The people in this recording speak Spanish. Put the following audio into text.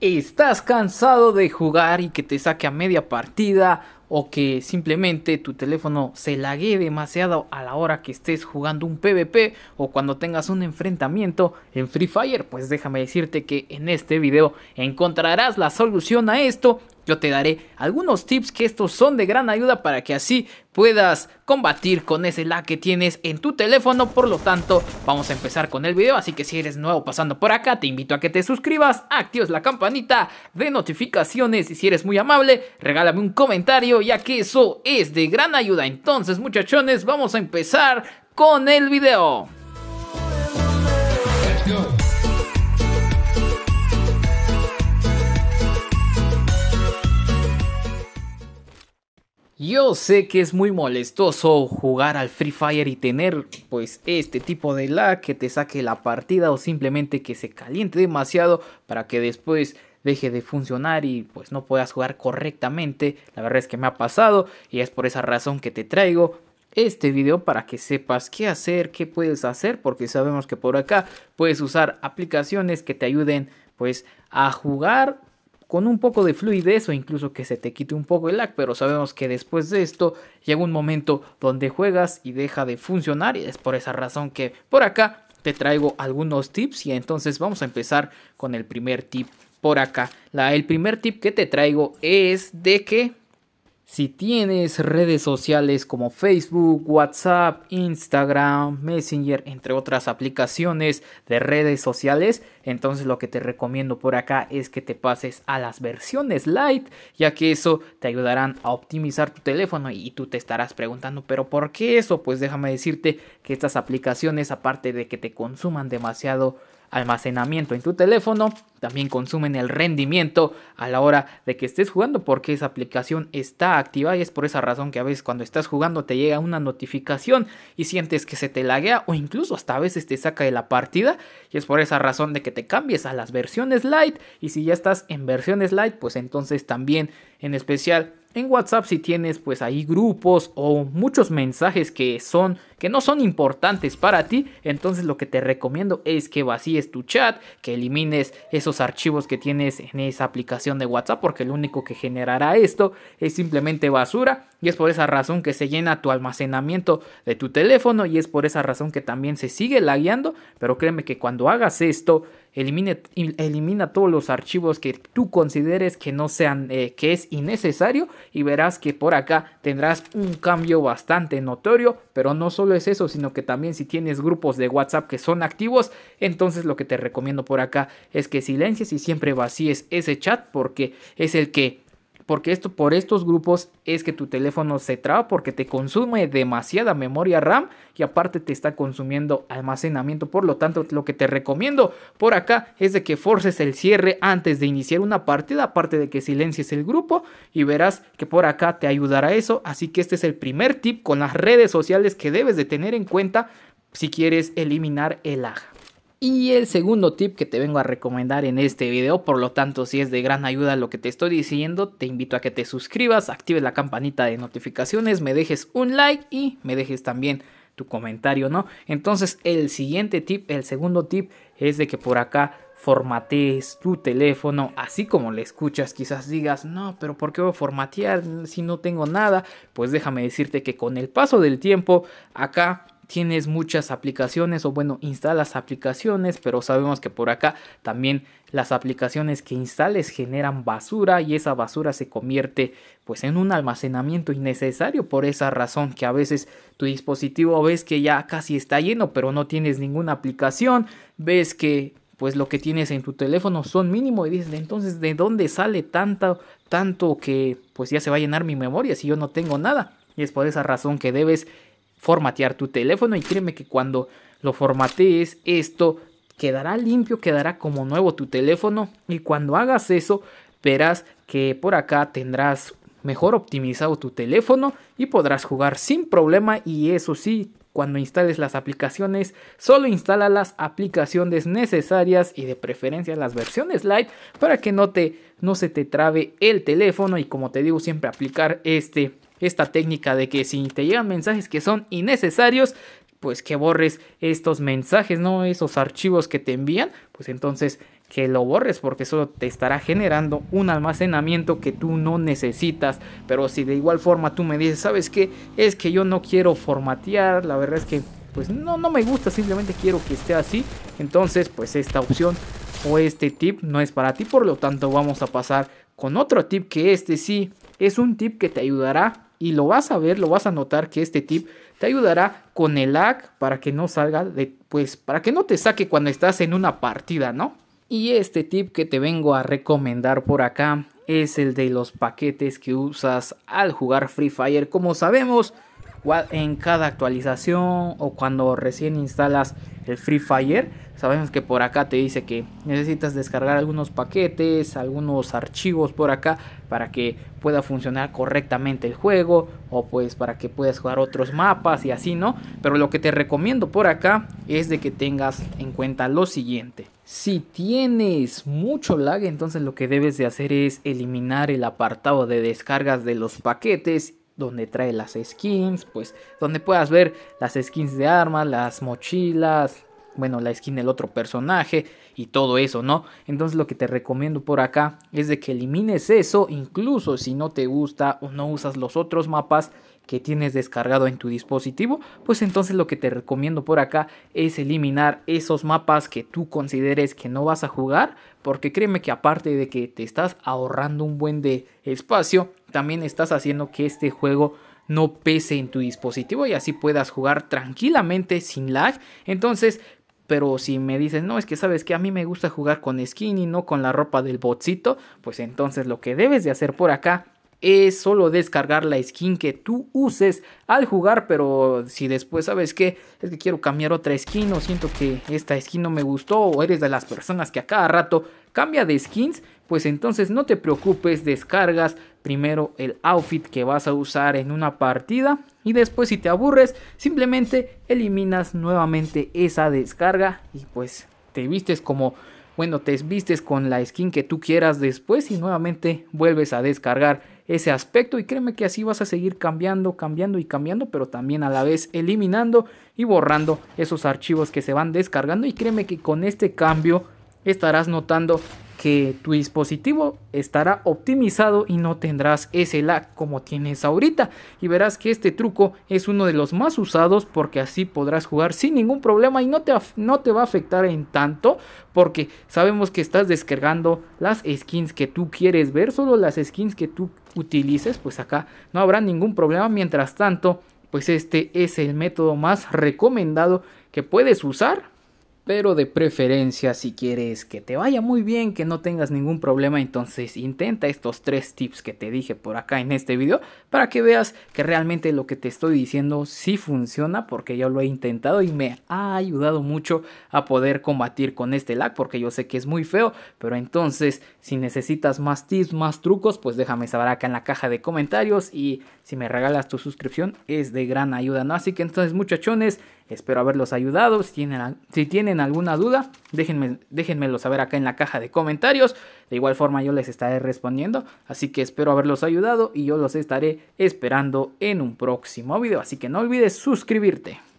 ¿Estás cansado de jugar y que te saque a media partida o que simplemente tu teléfono se laguee demasiado a la hora que estés jugando un PvP o cuando tengas un enfrentamiento en Free Fire, pues déjame decirte que en este video encontrarás la solución a esto. Yo te daré algunos tips que estos son de gran ayuda para que así puedas combatir con ese lag que tienes en tu teléfono. Por lo tanto, vamos a empezar con el video. Así que si eres nuevo pasando por acá, te invito a que te suscribas, actives la campanita de notificaciones y si eres muy amable, regálame un comentario ya que eso es de gran ayuda. Entonces muchachones, vamos a empezar con el video. Yo sé que es muy molestoso jugar al Free Fire y tener pues este tipo de lag que te saque la partida o simplemente que se caliente demasiado para que después deje de funcionar y pues no puedas jugar correctamente. La verdad es que me ha pasado y es por esa razón que te traigo este video para que sepas qué hacer, qué puedes hacer, porque sabemos que por acá puedes usar aplicaciones que te ayuden pues a jugar con un poco de fluidez o incluso que se te quite un poco el lag, pero sabemos que después de esto llega un momento donde juegas y deja de funcionar y es por esa razón que por acá te traigo algunos tips y entonces vamos a empezar con el primer tip por acá. La, el primer tip que te traigo es de que si tienes redes sociales como Facebook, WhatsApp, Instagram, Messenger, entre otras aplicaciones de redes sociales, entonces lo que te recomiendo por acá es que te pases a las versiones light, ya que eso te ayudarán a optimizar tu teléfono y tú te estarás preguntando, pero ¿por qué eso? Pues déjame decirte que estas aplicaciones, aparte de que te consuman demasiado almacenamiento en tu teléfono, también consumen el rendimiento a la hora de que estés jugando porque esa aplicación está activa y es por esa razón que a veces cuando estás jugando te llega una notificación y sientes que se te laguea o incluso hasta a veces te saca de la partida y es por esa razón de que te cambies a las versiones light y si ya estás en versiones light pues entonces también en especial en WhatsApp si tienes pues ahí grupos o muchos mensajes que son que no son importantes para ti, entonces lo que te recomiendo es que vacíes tu chat, que elimines esos archivos que tienes en esa aplicación de WhatsApp porque lo único que generará esto es simplemente basura y es por esa razón que se llena tu almacenamiento de tu teléfono y es por esa razón que también se sigue lagueando, pero créeme que cuando hagas esto Elimina, todos los archivos que tú consideres que no sean eh, que es innecesario y verás que por acá tendrás un cambio bastante notorio pero no solo es eso sino que también si tienes grupos de whatsapp que son activos entonces lo que te recomiendo por acá es que silencies y siempre vacíes ese chat porque es el que porque esto por estos grupos es que tu teléfono se traba porque te consume demasiada memoria RAM y aparte te está consumiendo almacenamiento. Por lo tanto, lo que te recomiendo por acá es de que forces el cierre antes de iniciar una partida, aparte de que silencies el grupo y verás que por acá te ayudará eso. Así que este es el primer tip con las redes sociales que debes de tener en cuenta si quieres eliminar el lag. Y el segundo tip que te vengo a recomendar en este video, por lo tanto si es de gran ayuda lo que te estoy diciendo, te invito a que te suscribas, actives la campanita de notificaciones, me dejes un like y me dejes también tu comentario, ¿no? Entonces el siguiente tip, el segundo tip es de que por acá formatees tu teléfono así como le escuchas quizás digas no pero por qué voy a formatear si no tengo nada pues déjame decirte que con el paso del tiempo acá tienes muchas aplicaciones o bueno, instalas aplicaciones, pero sabemos que por acá también las aplicaciones que instales generan basura y esa basura se convierte pues en un almacenamiento innecesario por esa razón que a veces tu dispositivo ves que ya casi está lleno, pero no tienes ninguna aplicación, ves que pues lo que tienes en tu teléfono son mínimo y dices, entonces ¿de dónde sale tanto tanto que pues ya se va a llenar mi memoria si yo no tengo nada? Y es por esa razón que debes formatear tu teléfono y créeme que cuando lo formatees esto quedará limpio, quedará como nuevo tu teléfono y cuando hagas eso verás que por acá tendrás mejor optimizado tu teléfono y podrás jugar sin problema y eso sí, cuando instales las aplicaciones, solo instala las aplicaciones necesarias y de preferencia las versiones light para que no, te, no se te trabe el teléfono y como te digo siempre aplicar este esta técnica de que si te llegan mensajes que son innecesarios, pues que borres estos mensajes, ¿no? Esos archivos que te envían, pues entonces que lo borres porque eso te estará generando un almacenamiento que tú no necesitas. Pero si de igual forma tú me dices, ¿sabes qué? Es que yo no quiero formatear, la verdad es que pues no, no me gusta, simplemente quiero que esté así. Entonces pues esta opción o este tip no es para ti, por lo tanto vamos a pasar con otro tip que este sí es un tip que te ayudará y lo vas a ver, lo vas a notar que este tip te ayudará con el lag para que no salga de, pues para que no te saque cuando estás en una partida, ¿no? Y este tip que te vengo a recomendar por acá es el de los paquetes que usas al jugar Free Fire. Como sabemos, en cada actualización o cuando recién instalas el Free Fire, Sabemos que por acá te dice que necesitas descargar algunos paquetes, algunos archivos por acá para que pueda funcionar correctamente el juego o pues para que puedas jugar otros mapas y así, ¿no? Pero lo que te recomiendo por acá es de que tengas en cuenta lo siguiente. Si tienes mucho lag, entonces lo que debes de hacer es eliminar el apartado de descargas de los paquetes donde trae las skins, pues donde puedas ver las skins de armas, las mochilas, bueno, la skin del otro personaje y todo eso, ¿no? Entonces lo que te recomiendo por acá es de que elimines eso, incluso si no te gusta o no usas los otros mapas que tienes descargado en tu dispositivo, pues entonces lo que te recomiendo por acá es eliminar esos mapas que tú consideres que no vas a jugar, porque créeme que aparte de que te estás ahorrando un buen de espacio, también estás haciendo que este juego no pese en tu dispositivo y así puedas jugar tranquilamente sin lag. Entonces, pero si me dices, no, es que sabes que a mí me gusta jugar con skin y no con la ropa del botcito, pues entonces lo que debes de hacer por acá es solo descargar la skin que tú uses al jugar, pero si después sabes que es que quiero cambiar otra skin o siento que esta skin no me gustó o eres de las personas que a cada rato cambia de skins, pues entonces no te preocupes, descargas primero el outfit que vas a usar en una partida y después si te aburres, simplemente eliminas nuevamente esa descarga y pues te vistes como, bueno, te vistes con la skin que tú quieras después y nuevamente vuelves a descargar ese aspecto y créeme que así vas a seguir cambiando, cambiando y cambiando, pero también a la vez eliminando y borrando esos archivos que se van descargando y créeme que con este cambio estarás notando que tu dispositivo estará optimizado y no tendrás ese lag como tienes ahorita. Y verás que este truco es uno de los más usados porque así podrás jugar sin ningún problema y no te, no te va a afectar en tanto porque sabemos que estás descargando las skins que tú quieres ver, solo las skins que tú utilices, pues acá no habrá ningún problema. Mientras tanto, pues este es el método más recomendado que puedes usar pero de preferencia, si quieres que te vaya muy bien, que no tengas ningún problema, entonces intenta estos tres tips que te dije por acá en este video para que veas que realmente lo que te estoy diciendo sí funciona porque yo lo he intentado y me ha ayudado mucho a poder combatir con este lag porque yo sé que es muy feo, pero entonces si necesitas más tips, más trucos, pues déjame saber acá en la caja de comentarios y si me regalas tu suscripción es de gran ayuda, ¿no? Así que entonces muchachones, Espero haberlos ayudado. Si tienen, alguna duda, déjenme, déjenmelo saber acá en la caja de comentarios. De igual forma yo les estaré respondiendo. Así que espero haberlos ayudado y yo los estaré esperando en un próximo video. Así que no olvides suscribirte.